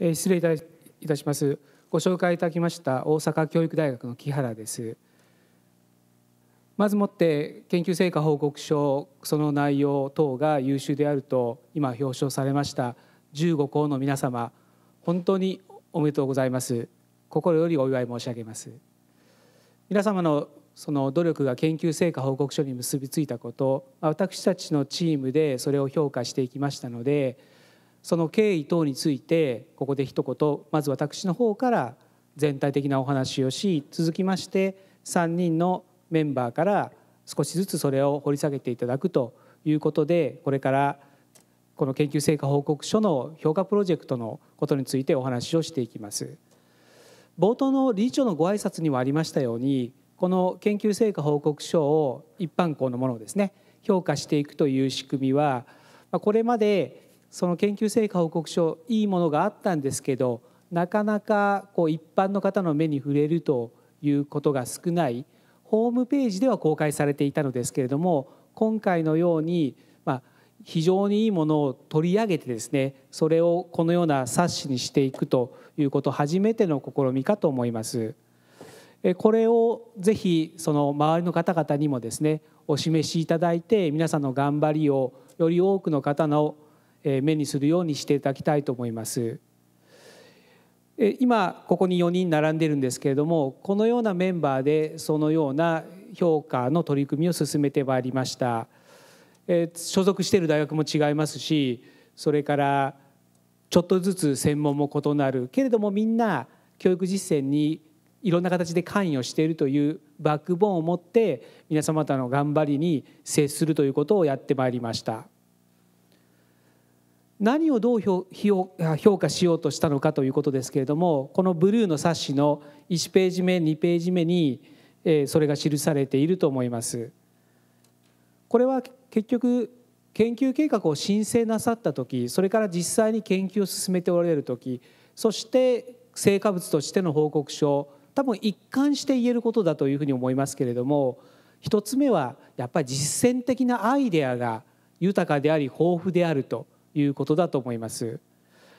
え失礼いたしますご紹介いただきました大阪教育大学の木原ですまずもって研究成果報告書その内容等が優秀であると今表彰されました15校の皆様本当におめでとうございます心よりお祝い申し上げます皆様のその努力が研究成果報告書に結びついたこと私たちのチームでそれを評価していきましたのでその経緯等についてここで一言まず私の方から全体的なお話をし続きまして3人のメンバーから少しずつそれを掘り下げていただくということでこれからこの研究成果報告書の評価プロジェクトのことについてお話をしていきます。冒頭の理事長のご挨拶にもありましたようにこの研究成果報告書を一般校のものをですね評価していくという仕組みはこれまでその研究成果報告書いいものがあったんですけどなかなかこう一般の方の目に触れるということが少ないホームページでは公開されていたのですけれども今回のように、まあ、非常にいいものを取り上げてですねそれをこのような冊子にしていくということ初めての試みかと思います。これをぜひその周りの方々にもですねお示しいただいて皆さんの頑張りをより多くの方の目にするようにしていただきたいと思います。今ここに4人並んでるんですけれどもこのようなメンバーでそのような評価の取り組みを進めてまいりました。所属している大学も違いますしそれからちょっとずつ専門も異なるけれどもみんな教育実践にいろんな形で関与しているというバックボーンを持って皆様との頑張りに接するということをやってまいりました。何をどう評価しようとしたのかということですけれどもこのブルーの冊子の1ページ目2ページ目にそれが記されていると思います。これは結局研究計画を申請なさった時それから実際に研究を進めておられる時そして成果物としての報告書多分一貫して言えることだというふうに思いますけれども一つ目はやっぱり実践的なアイデアが豊かであり豊富であると。いうことだと思います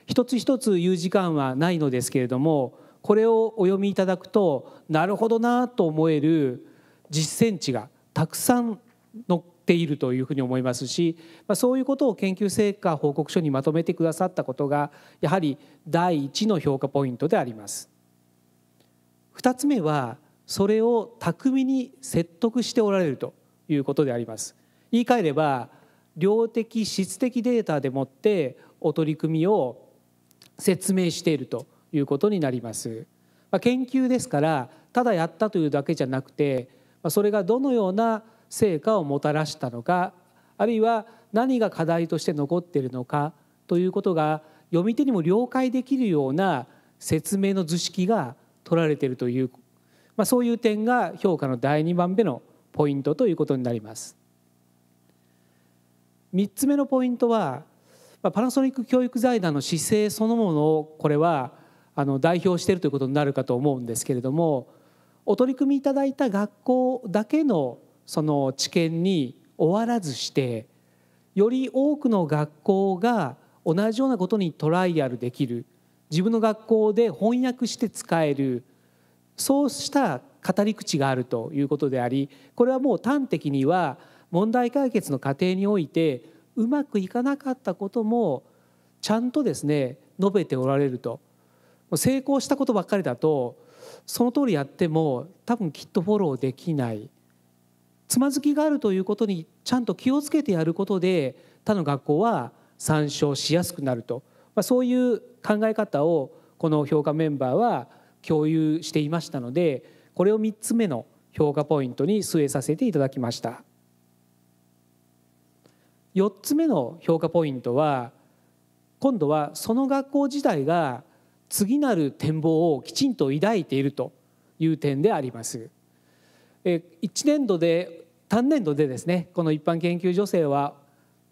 一つ一つ言う時間はないのですけれどもこれをお読みいただくとなるほどなと思える実践値がたくさん載っているというふうに思いますし、まあ、そういうことを研究成果報告書にまとめてくださったことがやはり第一の評価ポイントであります。二つ目はそれを巧みに説得しておられるということであります。言い換えれば量的質的データでもってお取り組みを説明しているということになります。まあ、研究ですからただやったというだけじゃなくてそれがどのような成果をもたらしたのかあるいは何が課題として残っているのかということが読み手にも了解できるような説明の図式が取られているという、まあ、そういう点が評価の第2番目のポイントということになります。3つ目のポイントはパナソニック教育財団の姿勢そのものをこれはあの代表しているということになるかと思うんですけれどもお取り組みいただいた学校だけのその知見に終わらずしてより多くの学校が同じようなことにトライアルできる自分の学校で翻訳して使えるそうした語り口があるということでありこれはもう端的には問題解決の過程においてうまくいかなかったこともちゃんとですね述べておられると成功したことばっかりだとその通りやっても多分きっとフォローできないつまずきがあるということにちゃんと気をつけてやることで他の学校は参照しやすくなると、まあ、そういう考え方をこの評価メンバーは共有していましたのでこれを3つ目の評価ポイントに据えさせていただきました。4つ目の評価ポイントは今度はその学校自体が次なる展望をきちんと抱いているという点であります。え1年度で単年度でですねこの一般研究助成は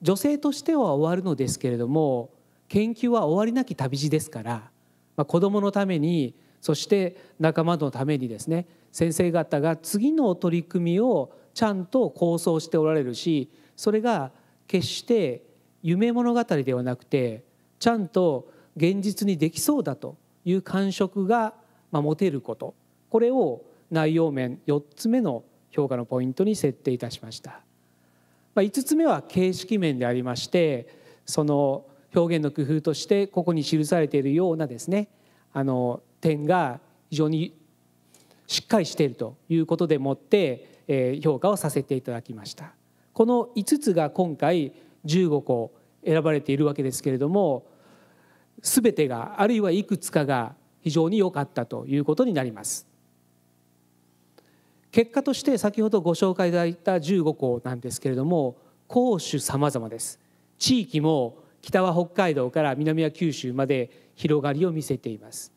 女性としては終わるのですけれども研究は終わりなき旅路ですから、まあ、子どものためにそして仲間のためにですね先生方が次の取り組みをちゃんと構想しておられるしそれが決して夢物語ではなくてちゃんと現実にできそうだという感触が持てることこれを内容面4つ目の評価のポイントに設定いたしました。5つ目は形式面でありましてその表現の工夫としてここに記されているようなですねあの点が非常にしっかりしているということでもって評価をさせていただきました。この5つが今回15個選ばれているわけですけれども全てがあるいはいくつかが非常に良かったということになります。結果として先ほどご紹介いただいた15校なんですけれども攻守様々です地域も北は北海道から南は九州まで広がりを見せています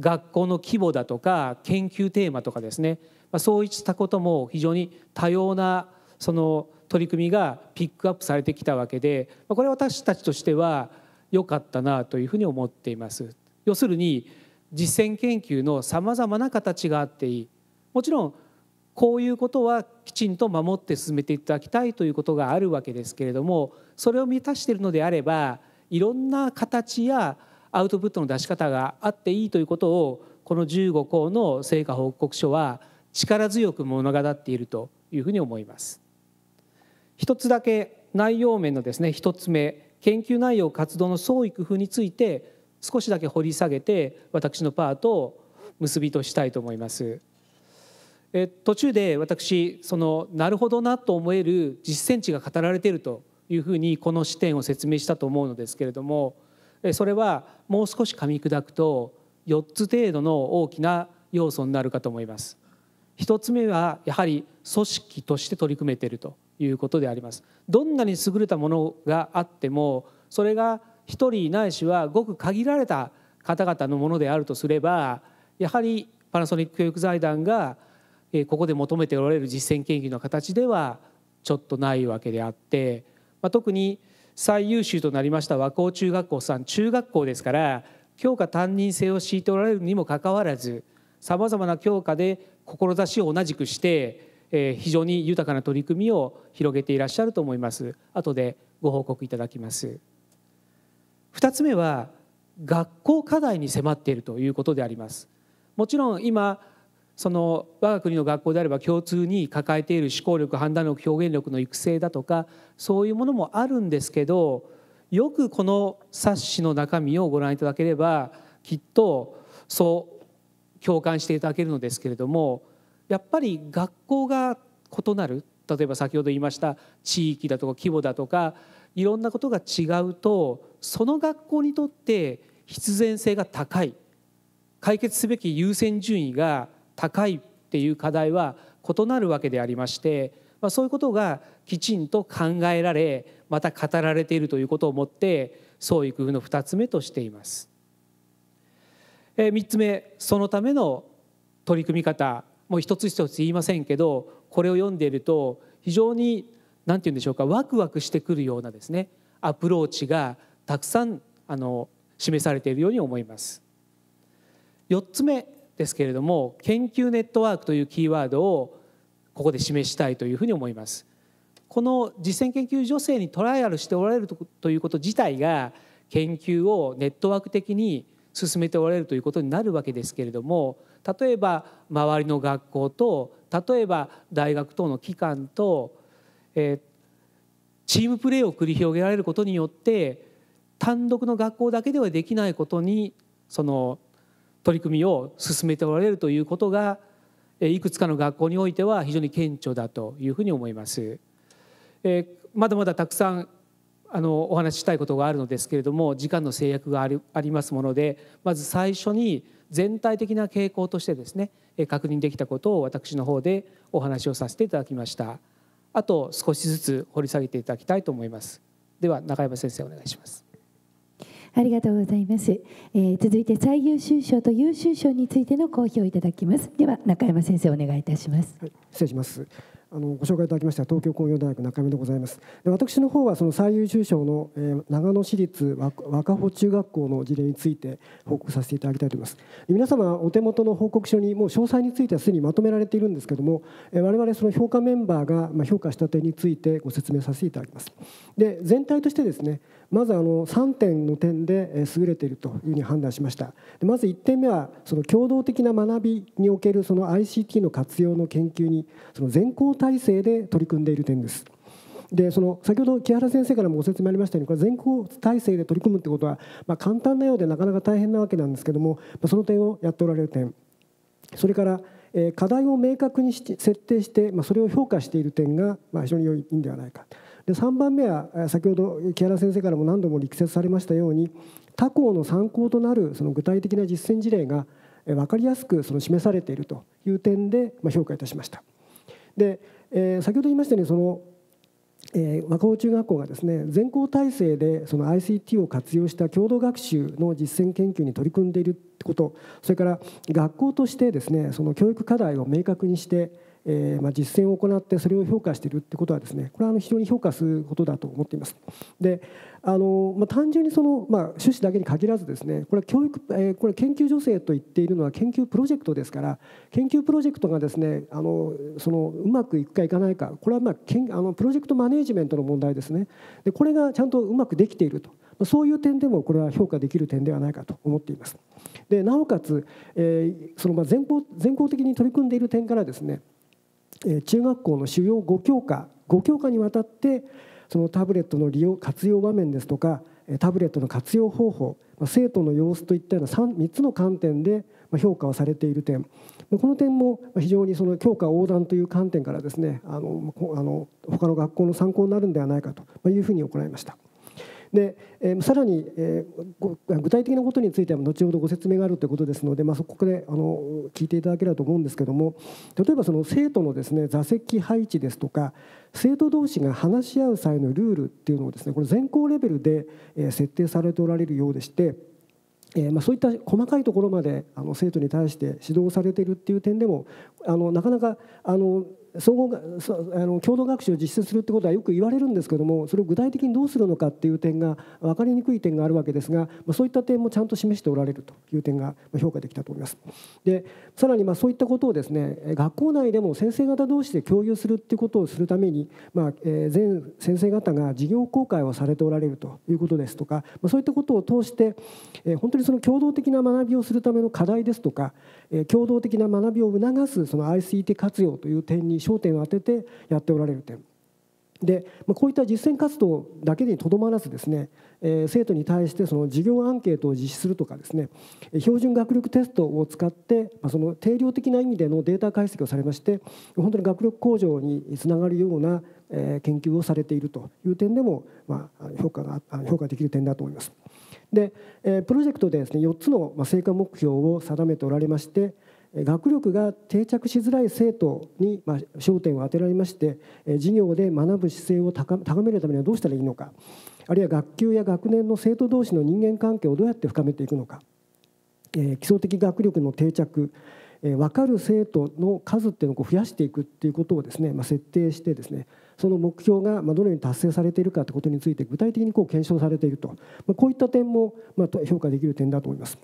学校の規模だとか研究テーマとかですねそういったことも非常に多様なその取り組みがピックアップされてきたわけでこれは私たちとしては良かったなというふうに思っています。要するに実践研究のさまざまな形があっていいもちろんこういうことはきちんと守って進めていただきたいということがあるわけですけれどもそれを満たしているのであればいろんな形やアウトプットの出し方があっていいということをこの15項の成果報告書は力強く物語っているというふうに思います。一つだけ内容面のですね一つ目研究内容活動の創意工夫について少しだけ掘り下げて私のパートを結びとしたいと思います。え途中で私そのなるほどなと思える実践値が語られているというふうにこの視点を説明したと思うのですけれどもそれはもう少し噛み砕くと4つ程度の大きな要素になるかと思います。一つ目はやはり組織として取り組めているということでありますどんなに優れたものがあってもそれが一人ないしはごく限られた方々のものであるとすればやはりパナソニック教育財団がここで求めておられる実践研究の形ではちょっとないわけであって、まあ、特に最優秀となりました和光中学校さん中学校ですから教科担任制を敷いておられるにもかかわらずさまざまな教科で志を同じくしてえ非常に豊かな取り組みを広げていらっしゃると思います後でご報告いただきます2つ目は学校課題に迫っているということでありますもちろん今その我が国の学校であれば共通に抱えている思考力判断力表現力の育成だとかそういうものもあるんですけどよくこの冊子の中身をご覧いただければきっとそう共感していただけるのですけれどもやっぱり学校が異なる例えば先ほど言いました地域だとか規模だとかいろんなことが違うとその学校にとって必然性が高い解決すべき優先順位が高いっていう課題は異なるわけでありまして、まあ、そういうことがきちんと考えられまた語られているということをもって創意工夫の2つ目としています。え3つ目そのための取り組み方もう一つ一つ言いませんけどこれを読んでいると非常に何て言うんでしょうかワクワクしてくるようなですねアプローチがたくさんあの示されているように思います。4つ目ですけれども研究ネットワークというキーワードをここで示したいというふうに思います。この実践研究助成にトライアルしておられるということ自体が研究をネットワーク的に進めておられるということになるわけですけれども例えば周りの学校と例えば大学等の機関と、えー、チームプレーを繰り広げられることによって単独の学校だけではできないことにその取り組みを進めておられるということがいくつかの学校においては非常に顕著だというふうに思います。えー、まだまだたくさんあのお話ししたいことがあるのですけれども時間の制約がありありますものでまず最初に全体的な傾向としてですね確認できたことを私の方でお話をさせていただきましたあと少しずつ掘り下げていただきたいと思いますでは中山先生お願いしますありがとうございます、えー、続いて最優秀賞と優秀賞についての公表いただきますでは中山先生お願いいたします、はい、失礼しますあのご紹介いただきました東京工業大学中山でございますで私の方はその最優秀賞の、えー、長野市立若穂中学校の事例について報告させていただきたいと思います皆様お手元の報告書にもう詳細についてはすでにまとめられているんですけども、えー、我々その評価メンバーがま評価した点についてご説明させていただきますで全体としてですねまずあの3点の点で優れているというふうに判断しましたまず1点目はその共同的な学びにおけるその ICT の活用の研究にその全校体制で取り組んでいる点ですでその先ほど木原先生からもご説明ありましたようにこれ全校体制で取り組むってことは、まあ、簡単なようでなかなか大変なわけなんですけども、その点をやっておられる点それから課題を明確に設定して、それを評価している点が非常に良いんではないか。で3番目は先ほど木原先生からも何度も力説されましたように他校の参考となるその具体的な実践事例が分かりやすくその示されているという点で評価いたしました。で、え先ほど言いましたようにその、え和光中学校がですね全校体制でその ICT を活用した共同学習の実践研究に取り組んでいることそれから学校としてですねその教育課題を明確にしてえーまあ、実践を行ってそれを評価しているってことはですねこれは非常に評価することだと思っています。であのまあ、単純にその、まあ、趣旨だけに限らずですねこれは教育、えー、これ研究助成と言っているのは研究プロジェクトですから研究プロジェクトがですねあのそのうまくいくかいかないかこれは、まあ、けんあのプロジェクトマネジメントの問題ですねでこれがちゃんとうまくできているとそういう点でもこれは評価できる点ではないかと思っています。でなおかつ、えー、そのまあ全校全校的に取り組んでいる点からですね中学校の主要5教科5教科にわたってそのタブレットの利用活用場面ですとかタブレットの活用方法生徒の様子といったような 3, 3つの観点で評価をされている点この点も非常にその教科横断という観点からですねあのあの他の学校の参考になるんではないかというふうに行いました。で、えー、さらに、えー、具体的なことについては後ほどご説明があるということですので、まあ、そこであの聞いていただければと思うんですけども例えばその生徒のです、ね、座席配置ですとか生徒同士が話し合う際のルールっていうのをですねこれ全校レベルで、え設定されておられるようでして。えまそういった細かいところまであの生徒に対して指導されているっていう点でもあのなかなかあの総合があの共同学習を実施するってことはよく言われるんですけどもそれを具体的にどうするのかっていう点が分かりにくい点があるわけですが、まあ、そういった点もちゃんと示しておられるという点が評価できたと思います。でさらにまそういったことをですね学校内でも先生方同士で共有するっていうことをするために、まあ、え全先生方が事業公開をされておられるということですとか、まそういったことを通して、え本当にその共同的な学びをするための課題ですとか、え共同的な学びを促すその ICT 活用という点に焦点を当ててやっておられる点。で、まこういった実践活動だけにとどまらずですね、え生徒に対してその授業アンケートを実施するとかですね標準学力テストを使って、まその定量的な意味でのデータ解析をされまして本当に学力向上につながるような研究をされているという点でも、まあ、評価が評価できる点だと思います。でプロジェクトでですね4つの成果目標を定めておられまして学力が定着しづらい生徒に、ま焦点を当てられまして授業で学ぶ姿勢を高めるためにはどうしたらいいのかあるいは学級や学年の生徒同士の人間関係をどうやって深めていくのか、え基礎的学力の定着、え分かる生徒の数っていうのを増やしていくっていうことをですね、ま設定してですねその目標がどのように達成されているかということについて具体的にこう検証されていると、まこういった点もま評価できる点だと思います。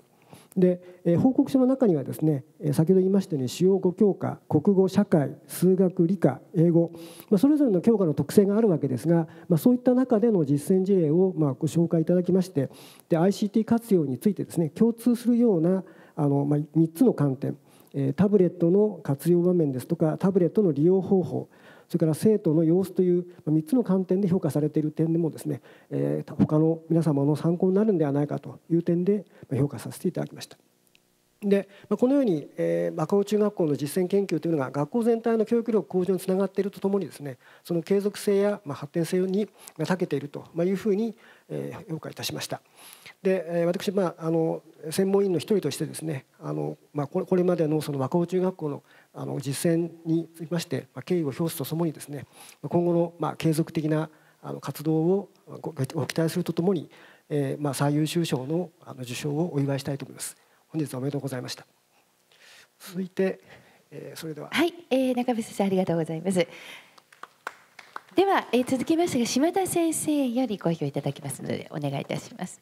で、え報告書の中にはですね先ほど言いましたように主要5教科国語社会数学理科英語、まあ、それぞれの教科の特性があるわけですが、まあ、そういった中での実践事例をまご紹介いただきましてで ICT 活用についてですね共通するようなあの、ま3つの観点タブレットの活用場面ですとかタブレットの利用方法それから生徒の様子という3つの観点で評価されている点でもですね、えー、他の皆様の参考になるんではないかという点で評価させていただきました。でこのように、えー、赤尾中学校の実践研究というのが学校全体の教育力向上につながっているとともにですねその継続性や、まあ、発展性に長けているというふうに、えー、評価いたしました。で私、まあ、あの専門委員の一人としてですねあの、まあ、これまでのその和光中学校のあの実践につきまして、まあ、敬意を表すとともにですね今後の、まあ、継続的なあの活動をご期待するとともに、えーまあ、最優秀賞のあの受賞をお祝いしたいと思います。本日はおめでとうございました続いて、えー、それでははい、えー、中部先生ありがとうございますでは、えー、続きましてが島田先生よりご評いただきますのでお願いいたします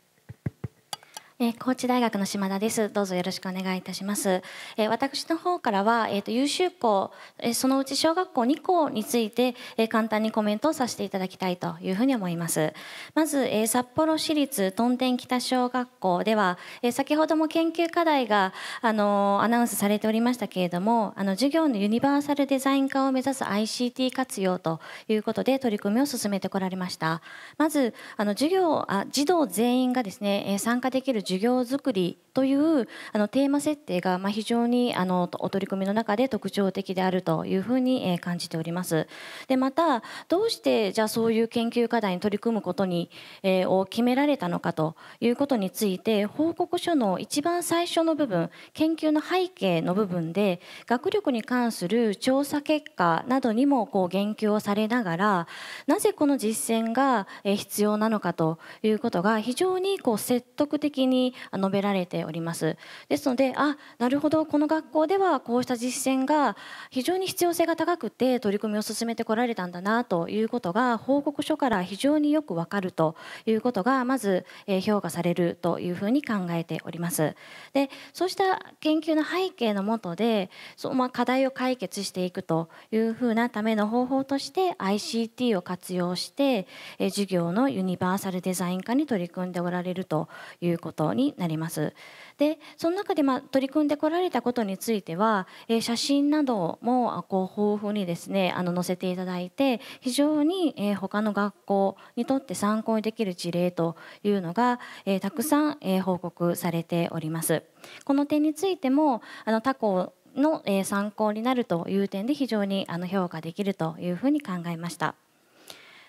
えー、高知大学の島田です。どうぞよろしくお願いいたします。えー、私の方からは、えー、と優秀校、えー、そのうち小学校2校について、えー、簡単にコメントをさせていただきたいというふうに思います。まず、えー、札幌市立屯田北小学校では、えー、先ほども研究課題があのアナウンスされておりましたけれども、あの授業のユニバーサルデザイン化を目指す ICT 活用ということで取り組みを進めてこられました。まずあの授業あ児童全員がですね、えー、参加できる授業づくりというあのテーマ設定がま非常にあのお取り組みの中で特徴的であるというふうに感じております。でまたどうしてじゃあそういう研究課題に取り組むことに、えー、を決められたのかということについて報告書の一番最初の部分研究の背景の部分で学力に関する調査結果などにもこう言及をされながらなぜこの実践が必要なのかということが非常にこう説得的にに述べられておりますですのであなるほどこの学校ではこうした実践が非常に必要性が高くて取り組みを進めてこられたんだなということが報告書から非常によくわかるということがまず評価されるというふうに考えております。でそうした研究の背景のもとでそ、まあ、課題を解決していくというふうなための方法として ICT を活用して授業のユニバーサルデザイン化に取り組んでおられるということになります。でその中で、まあ、取り組んでこられたことについては、えー、写真などもこう豊富にですねあの載せていただいて非常に、えー、他の学校にとって参考にできる事例というのが、えー、たくさん、えー、報告されております。この点についてもあの他校の、えー、参考になるという点で非常にあの評価できるというふうに考えました。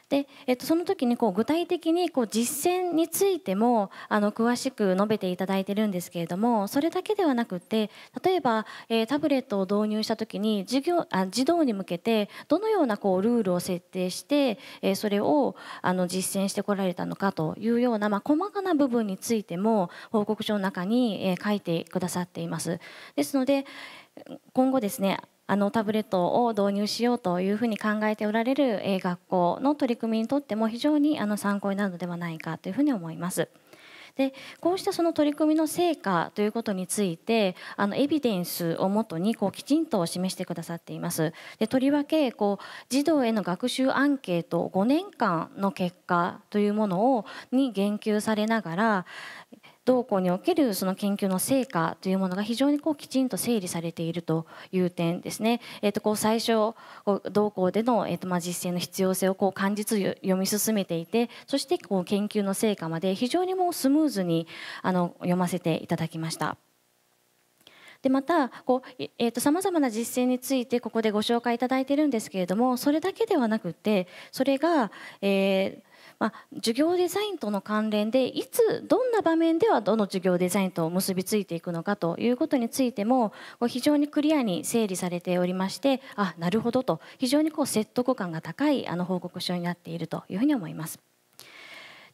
で、えっと、その時にこう具体的にこう実践についてもあの詳しく述べていただいてるんですけれどもそれだけではなくて例えば、えー、タブレットを導入した時に授業あ児童に向けてどのようなこうルールを設定して、えー、それをあの実践してこられたのかというような、まあ、細かな部分についても報告書の中に、えー、書いてくださっています。ですので今後ですねあのタブレットを導入しようというふうに考えておられる、学校の取り組みにとっても非常にあの参考になるのではないかというふうに思います。でこうしたその取り組みの成果ということについてあのエビデンスをもとにこうきちんと示してくださっています。でとりわけこう児童への学習アンケート5年間の結果というものをに言及されながら同校におけるその研究の成果というものが非常にこうきちんと整理されているという点ですね、えー、とこう最初同校での、えー、とまあ実践の必要性をこう感じつつ読み進めていてそしてこう研究の成果まで非常にもうスムーズにあの読ませていただきました。でまたこう、えまと様々な実践についてここでご紹介いただいてるんですけれどもそれだけではなくてそれが、えー、まあ、授業デザインとの関連でいつどんな場面ではどの授業デザインと結びついていくのかということについても非常にクリアに整理されておりましてあなるほどと非常にこう説得感が高いあの報告書になっているというふうに思います。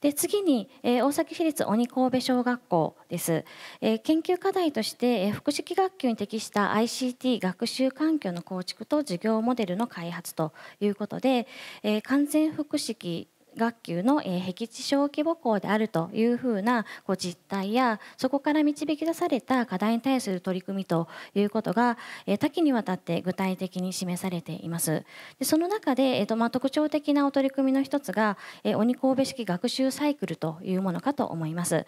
で次に、えー、大崎市立鬼神戸小学校です、えー、研究課題として、えー、福祉学級に適した ICT 学習環境の構築と授業モデルの開発ということで、えー、完全福祉学級の、僻地小規模校であるというふうな実態やそこから導き出された課題に対する取り組みということが、多岐にわたって具体的に示されています。その中で、特徴的なお取り組みの一つが、鬼神戸式学習サイクルというものかと思います。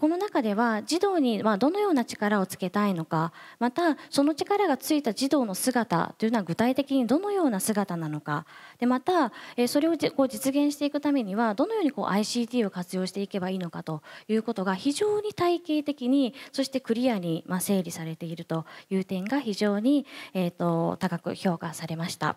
この中では児童に、まどのような力をつけたいのかまたその力がついた児童の姿というのは具体的にどのような姿なのかでまた、えそれをこう実現していくためにはどのようにこう ICT を活用していけばいいのかということが非常に体系的にそしてクリアに、ま整理されているという点が非常に、えと高く評価されました。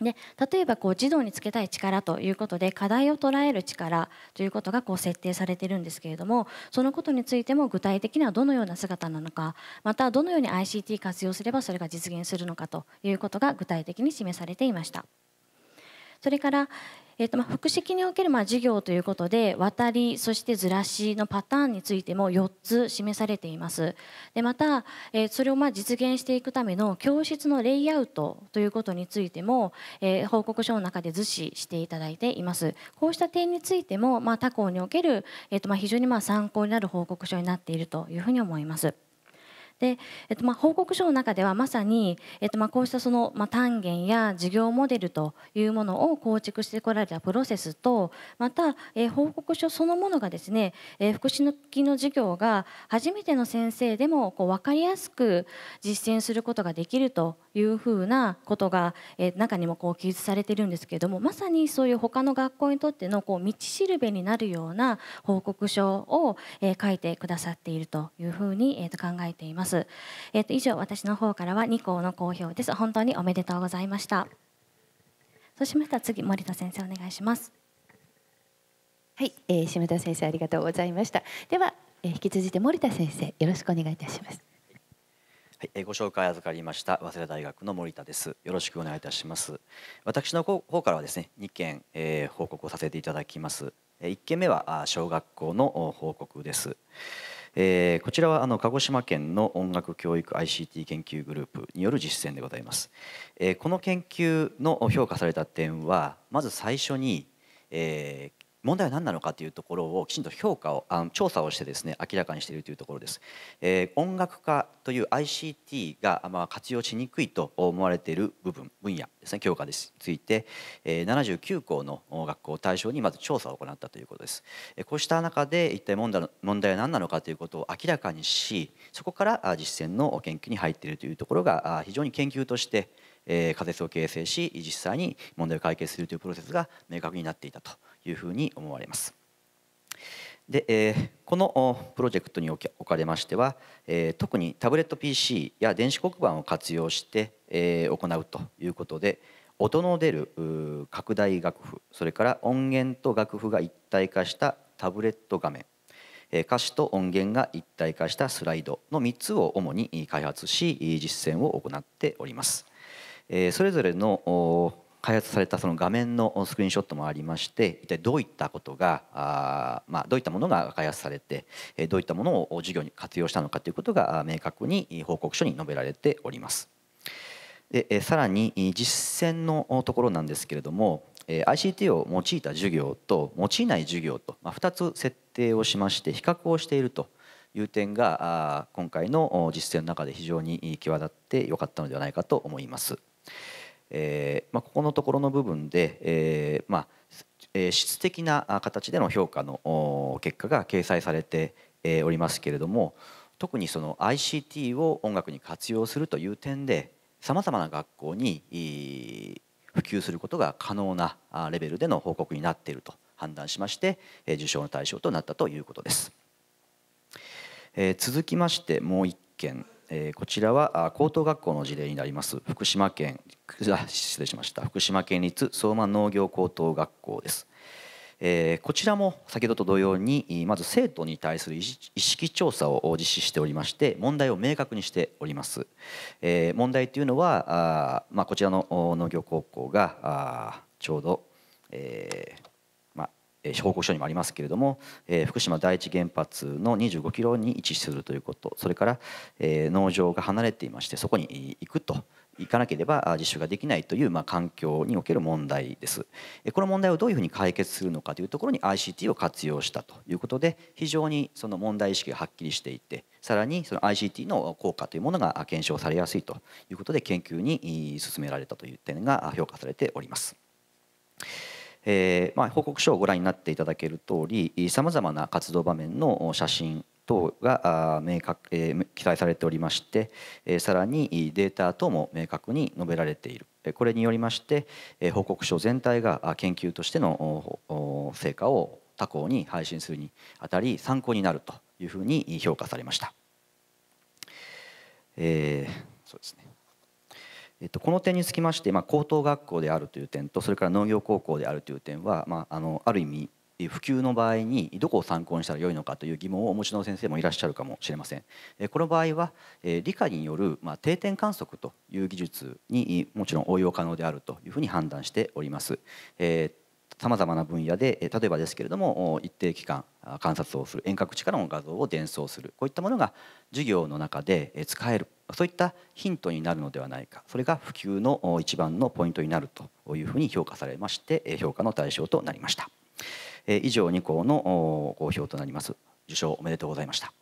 で例えばこう児童につけたい力ということで課題を捉える力ということがこう設定されているんですけれどもそのことについても具体的にはどのような姿なのかまたどのように ICT 活用すればそれが実現するのかということが具体的に示されていました。それから、えーとまあ、複式におけるまあ事業ということで渡りそしてずらしのパターンについても4つ示されていますでまた、えー、それをまあ実現していくための教室のレイアウトということについても、えー、報告書の中で図示していただいていますこうした点についても、まあ、他校における、えーとまあ、非常にまあ参考になる報告書になっているというふうに思います。で、えっと、まあ報告書の中ではまさに、えっと、まあこうしたその、まあ、単元や事業モデルというものを構築してこられたプロセスとまた、えー、報告書そのものがですね、えー、福祉のの事業が初めての先生でもこう分かりやすく実践することができるというふうなことが、えー、中にもこう記述されているんですけれどもまさにそういう他の学校にとってのこう道しるべになるような報告書を、えー、書いてくださっているというふうに、えー、と考えています。ます。えっ、ー、と以上私の方からは2校の公表です。本当におめでとうございました。そうしましたら次森田先生お願いします。はい、えー、島田先生ありがとうございました。では、えー、引き続いて森田先生よろしくお願いいたします。はい、えご紹介預かりました早稲田大学の森田です。よろしくお願いいたします。私の方からはですね、2件、えー、報告をさせていただきます。1件目は小学校の報告です。えー、こちらはあの鹿児島県の音楽教育 ICT 研究グループによる実践でございます、えー、この研究の評価された点はまず最初に、え問題は何なのかというところをきちんと評価をあの調査をしてですね明らかにしているというところです、えー、音楽家という ICT が、まあ、活用しにくいと思われている部分分野ですね教科について、えー、79校の学校を対象にまず調査を行ったということです、えー、こうした中で一体問題問題は何なのかということを明らかにしそこから実践の研究に入っているというところが非常に研究として仮説を形成し実際に問題を解決するというプロセスが明確になっていたというふうに思われます。で、えこのプロジェクトにおかれましては、え特にタブレット PC や電子黒板を活用して、え行うということで音の出る拡大楽譜それから音源と楽譜が一体化したタブレット画面歌詞と音源が一体化したスライドの3つを主に開発し実践を行っております。それぞれの開発されたその画面のスクリーンショットもありまして一体どういったことがあ、まあ、どういったものが開発されてどういったものを授業に活用したのかということが明確に報告書に述べられております。でさらに実践のところなんですけれども ICT を用いた授業と用いない授業と、ま2つ設定をしまして比較をしているという点が今回の実践の中で非常に際立ってよかったのではないかと思います。えーまあ、ここのところの部分で、えーまあえー、質的な形での評価の結果が掲載されて、えー、おりますけれども特にその ICT を音楽に活用するという点でさまざまな学校に普及することが可能なレベルでの報告になっていると判断しまして受賞の対象となったということです。えー、続きましてもう一件えー、こちらは高等学校の事例になります福島県失礼しました福島県立相馬農業高等学校です、えー、こちらも先ほどと同様にまず生徒に対する意識調査を実施しておりまして問題を明確にしております、えー、問題というのはあ、まあ、こちらの農業高校がちょうど、えー、報告書にもありますけれども、え福島第一原発の25キロに位置するということそれから、え農場が離れていましてそこに行くと行かなければ実習ができないという、ま環境における問題です。この問題をどういうふうに解決するのかというところに ICT を活用したということで非常にその問題意識がはっきりしていてさらにその ICT の効果というものが検証されやすいということで研究に進められたという点が評価されております。えーまあ、報告書をご覧になっていただける通りさまざまな活動場面の写真等が明確、えー、記載されておりまして、えー、さらにデータ等も明確に述べられているこれによりまして、えー、報告書全体が研究としての成果を他校に配信するにあたり参考になるというふうに評価されました。えー、そうですねえっと、この点につきまして、まあ、高等学校であるという点とそれから農業高校であるという点は、まあ、あのある意味普及の場合にどこを参考にしたらよいのかという疑問をお持ちの先生もいらっしゃるかもしれません。この場合は理科による定点観測という技術にもちろん応用可能であるというふうに判断しております。えーさまざまな分野で例えばですけれども一定期間観察をする遠隔地からの画像を伝送するこういったものが授業の中で使えるそういったヒントになるのではないかそれが普及の一番のポイントになるというふうに評価されまして評価の対象となりました以上2項の公表となります受賞おめでとうございました